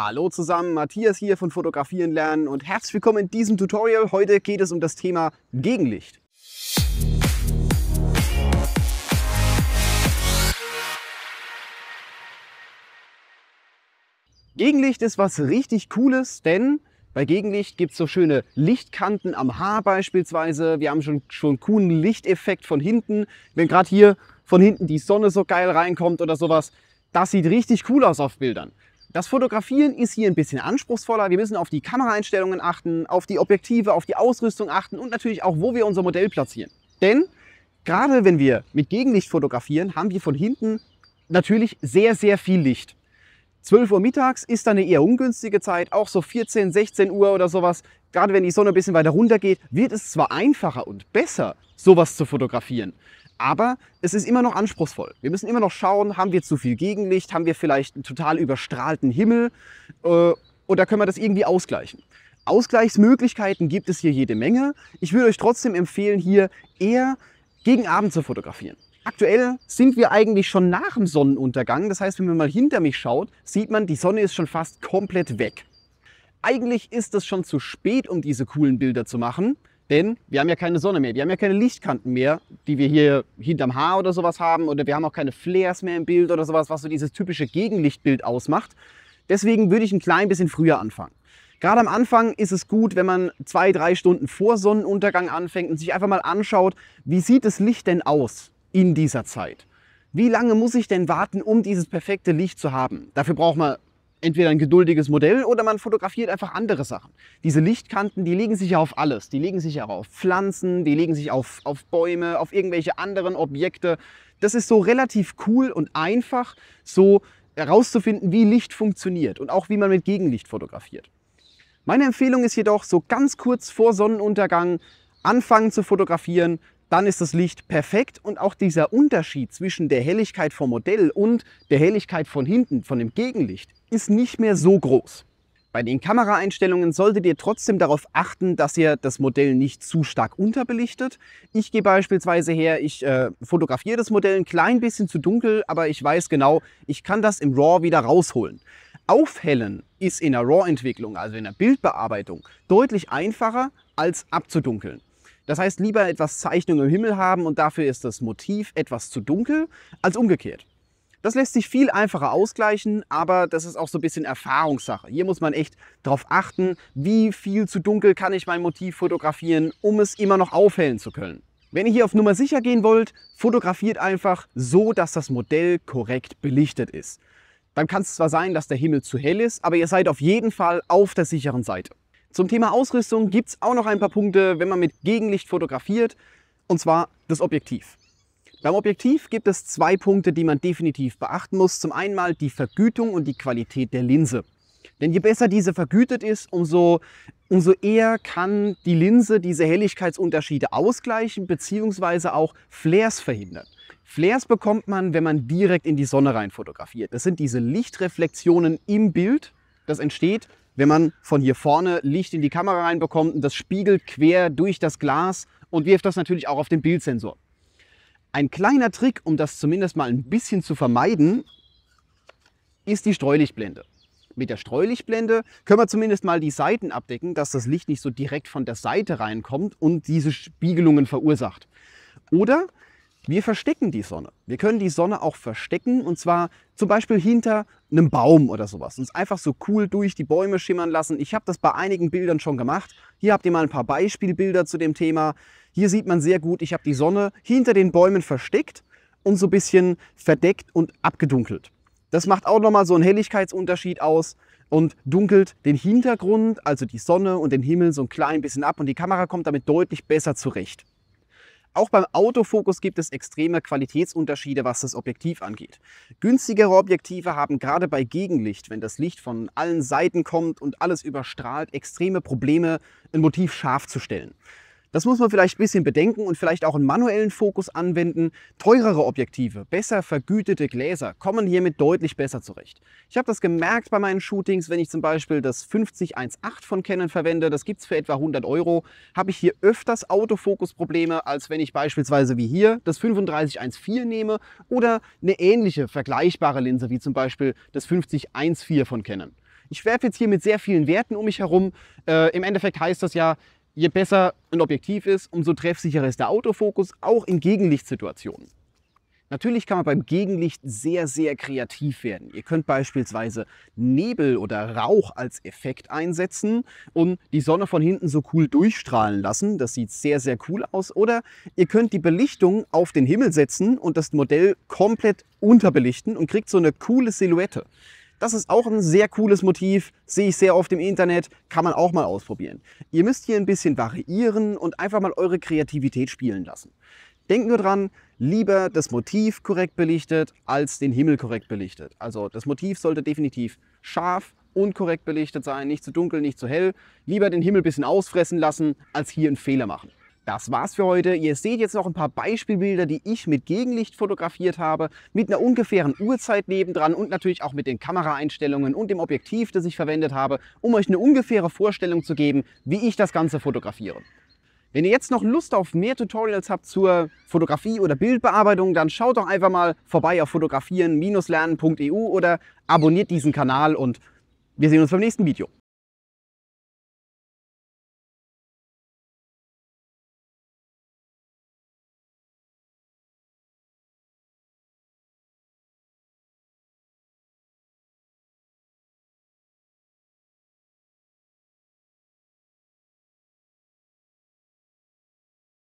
Hallo zusammen, Matthias hier von Fotografieren lernen und herzlich willkommen in diesem Tutorial. Heute geht es um das Thema Gegenlicht. Gegenlicht ist was richtig Cooles, denn bei Gegenlicht gibt es so schöne Lichtkanten am Haar beispielsweise. Wir haben schon, schon coolen Lichteffekt von hinten. Wenn gerade hier von hinten die Sonne so geil reinkommt oder sowas, das sieht richtig cool aus auf Bildern. Das Fotografieren ist hier ein bisschen anspruchsvoller. Wir müssen auf die Kameraeinstellungen achten, auf die Objektive, auf die Ausrüstung achten und natürlich auch, wo wir unser Modell platzieren. Denn gerade wenn wir mit Gegenlicht fotografieren, haben wir von hinten natürlich sehr, sehr viel Licht. 12 Uhr mittags ist dann eine eher ungünstige Zeit, auch so 14, 16 Uhr oder sowas. Gerade wenn die Sonne ein bisschen weiter runter geht, wird es zwar einfacher und besser, sowas zu fotografieren. Aber es ist immer noch anspruchsvoll. Wir müssen immer noch schauen, haben wir zu viel Gegenlicht, haben wir vielleicht einen total überstrahlten Himmel äh, oder können wir das irgendwie ausgleichen. Ausgleichsmöglichkeiten gibt es hier jede Menge. Ich würde euch trotzdem empfehlen, hier eher gegen Abend zu fotografieren. Aktuell sind wir eigentlich schon nach dem Sonnenuntergang. Das heißt, wenn man mal hinter mich schaut, sieht man, die Sonne ist schon fast komplett weg. Eigentlich ist es schon zu spät, um diese coolen Bilder zu machen. Denn wir haben ja keine Sonne mehr, wir haben ja keine Lichtkanten mehr, die wir hier hinterm Haar oder sowas haben oder wir haben auch keine Flares mehr im Bild oder sowas, was so dieses typische Gegenlichtbild ausmacht. Deswegen würde ich ein klein bisschen früher anfangen. Gerade am Anfang ist es gut, wenn man zwei, drei Stunden vor Sonnenuntergang anfängt und sich einfach mal anschaut, wie sieht das Licht denn aus in dieser Zeit? Wie lange muss ich denn warten, um dieses perfekte Licht zu haben? Dafür braucht man entweder ein geduldiges Modell oder man fotografiert einfach andere Sachen. Diese Lichtkanten, die legen sich ja auf alles. Die legen sich ja auch auf Pflanzen, die legen sich auf, auf Bäume, auf irgendwelche anderen Objekte. Das ist so relativ cool und einfach, so herauszufinden, wie Licht funktioniert und auch wie man mit Gegenlicht fotografiert. Meine Empfehlung ist jedoch, so ganz kurz vor Sonnenuntergang anfangen zu fotografieren, dann ist das Licht perfekt und auch dieser Unterschied zwischen der Helligkeit vom Modell und der Helligkeit von hinten, von dem Gegenlicht, ist nicht mehr so groß. Bei den Kameraeinstellungen solltet ihr trotzdem darauf achten, dass ihr das Modell nicht zu stark unterbelichtet. Ich gehe beispielsweise her, ich äh, fotografiere das Modell ein klein bisschen zu dunkel, aber ich weiß genau, ich kann das im RAW wieder rausholen. Aufhellen ist in der RAW-Entwicklung, also in der Bildbearbeitung, deutlich einfacher als abzudunkeln. Das heißt, lieber etwas Zeichnung im Himmel haben und dafür ist das Motiv etwas zu dunkel als umgekehrt. Das lässt sich viel einfacher ausgleichen, aber das ist auch so ein bisschen Erfahrungssache. Hier muss man echt darauf achten, wie viel zu dunkel kann ich mein Motiv fotografieren, um es immer noch aufhellen zu können. Wenn ihr hier auf Nummer sicher gehen wollt, fotografiert einfach so, dass das Modell korrekt belichtet ist. Dann kann es zwar sein, dass der Himmel zu hell ist, aber ihr seid auf jeden Fall auf der sicheren Seite. Zum Thema Ausrüstung gibt es auch noch ein paar Punkte, wenn man mit Gegenlicht fotografiert, und zwar das Objektiv. Beim Objektiv gibt es zwei Punkte, die man definitiv beachten muss. Zum einen mal die Vergütung und die Qualität der Linse. Denn je besser diese vergütet ist, umso, umso eher kann die Linse diese Helligkeitsunterschiede ausgleichen bzw. auch Flares verhindern. Flares bekommt man, wenn man direkt in die Sonne rein fotografiert. Das sind diese Lichtreflexionen im Bild. Das entsteht, wenn man von hier vorne Licht in die Kamera reinbekommt und das spiegelt quer durch das Glas und wirft das natürlich auch auf den Bildsensor. Ein kleiner Trick, um das zumindest mal ein bisschen zu vermeiden, ist die Streulichtblende. Mit der Streulichtblende können wir zumindest mal die Seiten abdecken, dass das Licht nicht so direkt von der Seite reinkommt und diese Spiegelungen verursacht. Oder wir verstecken die Sonne. Wir können die Sonne auch verstecken und zwar zum Beispiel hinter einem Baum oder sowas. Uns einfach so cool durch die Bäume schimmern lassen. Ich habe das bei einigen Bildern schon gemacht. Hier habt ihr mal ein paar Beispielbilder zu dem Thema. Hier sieht man sehr gut, ich habe die Sonne hinter den Bäumen versteckt und so ein bisschen verdeckt und abgedunkelt. Das macht auch nochmal so einen Helligkeitsunterschied aus und dunkelt den Hintergrund, also die Sonne und den Himmel so ein klein bisschen ab und die Kamera kommt damit deutlich besser zurecht. Auch beim Autofokus gibt es extreme Qualitätsunterschiede, was das Objektiv angeht. Günstigere Objektive haben gerade bei Gegenlicht, wenn das Licht von allen Seiten kommt und alles überstrahlt, extreme Probleme, ein Motiv scharf zu stellen. Das muss man vielleicht ein bisschen bedenken und vielleicht auch einen manuellen Fokus anwenden. Teurere Objektive, besser vergütete Gläser kommen hiermit deutlich besser zurecht. Ich habe das gemerkt bei meinen Shootings, wenn ich zum Beispiel das 5018 von Canon verwende, das gibt es für etwa 100 Euro, habe ich hier öfters Autofokusprobleme, als wenn ich beispielsweise wie hier das 3514 nehme oder eine ähnliche vergleichbare Linse wie zum Beispiel das 5014 von Canon. Ich werfe jetzt hier mit sehr vielen Werten um mich herum. Äh, Im Endeffekt heißt das ja, je besser ein Objektiv ist, umso treffsicherer ist der Autofokus, auch in Gegenlichtsituationen. Natürlich kann man beim Gegenlicht sehr, sehr kreativ werden. Ihr könnt beispielsweise Nebel oder Rauch als Effekt einsetzen und die Sonne von hinten so cool durchstrahlen lassen. Das sieht sehr, sehr cool aus. Oder ihr könnt die Belichtung auf den Himmel setzen und das Modell komplett unterbelichten und kriegt so eine coole Silhouette. Das ist auch ein sehr cooles Motiv, sehe ich sehr oft im Internet, kann man auch mal ausprobieren. Ihr müsst hier ein bisschen variieren und einfach mal eure Kreativität spielen lassen. Denkt nur dran, lieber das Motiv korrekt belichtet, als den Himmel korrekt belichtet. Also das Motiv sollte definitiv scharf und korrekt belichtet sein, nicht zu dunkel, nicht zu hell. Lieber den Himmel ein bisschen ausfressen lassen, als hier einen Fehler machen. Das war's für heute. Ihr seht jetzt noch ein paar Beispielbilder, die ich mit Gegenlicht fotografiert habe, mit einer ungefähren Uhrzeit nebendran und natürlich auch mit den Kameraeinstellungen und dem Objektiv, das ich verwendet habe, um euch eine ungefähre Vorstellung zu geben, wie ich das Ganze fotografiere. Wenn ihr jetzt noch Lust auf mehr Tutorials habt zur Fotografie oder Bildbearbeitung, dann schaut doch einfach mal vorbei auf fotografieren-lernen.eu oder abonniert diesen Kanal und wir sehen uns beim nächsten Video.